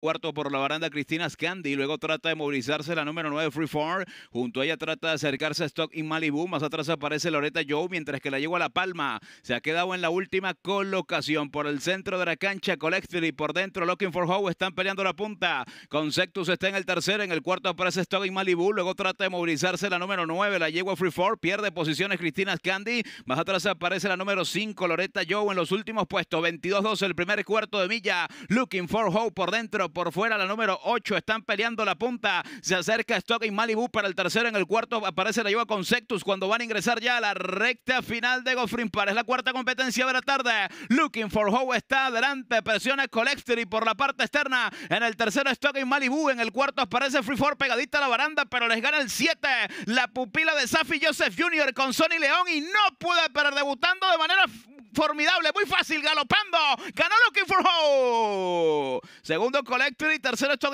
Cuarto por la baranda Cristina Scandi, luego trata de movilizarse la número 9 Free Farm, junto a ella trata de acercarse a Stock y Malibu, más atrás aparece Loretta Joe, mientras que la llegó a La Palma, se ha quedado en la última colocación por el centro de la cancha, Collector y por dentro Looking for How están peleando la punta, Conceptus está en el tercero, en el cuarto aparece Stock y Malibu, luego trata de movilizarse la número 9, la llegó Free Farm, pierde posiciones Cristina Scandi, más atrás aparece la número 5 Loretta Joe en los últimos puestos, 22-12 el primer cuarto de milla, Looking for How por dentro, por fuera, la número 8. Están peleando la punta. Se acerca Stock Malibu para el tercero. En el cuarto aparece la lleva Conceptus cuando van a ingresar ya a la recta final de Goffrin Par. Es la cuarta competencia de la tarde. Looking for How está adelante. Presiona Collector y por la parte externa. En el tercero Stock Malibu. En el cuarto aparece Free Four pegadita a la baranda, pero les gana el 7. La pupila de Safi Joseph Jr. con Sony León y no puede perder debutando de manera formidable, muy fácil, galopando. Ganó Looking for How. Segundo, Collector y tercero, Chon